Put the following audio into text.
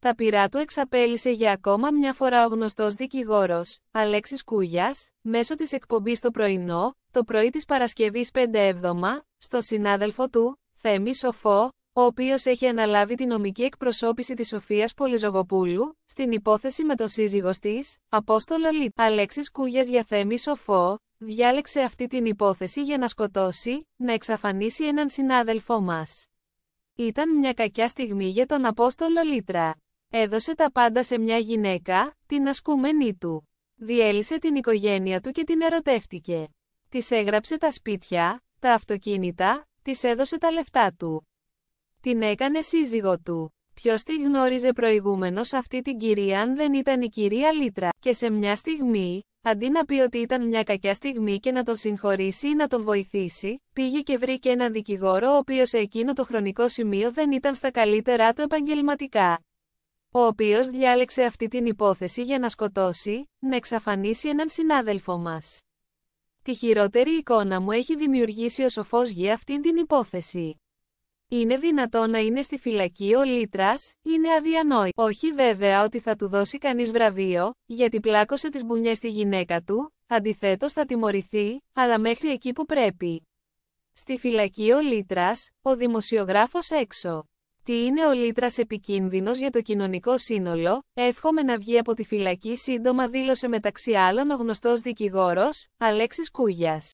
Τα πειρά του εξαπέλυσε για ακόμα μια φορά ο γνωστός δικηγόρος, Αλέξης Κούγιας, μέσω της εκπομπής το πρωινό, το πρωί της Παρασκευής 5 έβδομα, στο συνάδελφο του, Θέμη Σοφό, ο οποίος έχει αναλάβει την νομική εκπροσώπηση της Σοφίας Πολυζογοπούλου, στην υπόθεση με τον σύζυγος της, Απόστολο Λίτ. Αλέξης Κούγιας για Θέμη Σοφό, διάλεξε αυτή την υπόθεση για να σκοτώσει, να εξαφανίσει έναν συνάδελφό μας. Ήταν μια κακιά στιγμή για τον Απόστολο Λίτρα. Έδωσε τα πάντα σε μια γυναίκα, την ασκούμενή του. Διέλυσε την οικογένεια του και την ερωτεύτηκε. Της έγραψε τα σπίτια, τα αυτοκίνητα, της έδωσε τα λεφτά του. Την έκανε σύζυγο του. Ποιος τη γνώριζε προηγούμενος αυτή την κυρία αν δεν ήταν η κυρία Λίτρα, και σε μια στιγμή, αντί να πει ότι ήταν μια κακιά στιγμή και να τον συγχωρήσει ή να τον βοηθήσει, πήγε και βρήκε έναν δικηγόρο ο οποίος σε εκείνο το χρονικό σημείο δεν ήταν στα καλύτερά του επαγγελματικά ο οποίος διάλεξε αυτή την υπόθεση για να σκοτώσει, να εξαφανίσει έναν συνάδελφό μας. Τη χειρότερη εικόνα μου έχει δημιουργήσει ο σοφός για αυτήν την υπόθεση. Είναι δυνατό να είναι στη φυλακή ο Λίτρας, είναι αδιανόητο, Όχι βέβαια ότι θα του δώσει κανείς βραβείο, γιατί πλάκωσε τις μπουνιές στη γυναίκα του, αντιθέτως θα τιμωρηθεί, αλλά μέχρι εκεί που πρέπει. Στη φυλακή ο Λίτρας, ο δημοσιογράφος έξω. Τι είναι ο Λίτρας επικίνδυνος για το κοινωνικό σύνολο, εύχομαι να βγει από τη φυλακή σύντομα δήλωσε μεταξύ άλλων ο γνωστός δικηγόρος, Αλέξης Κούγιας.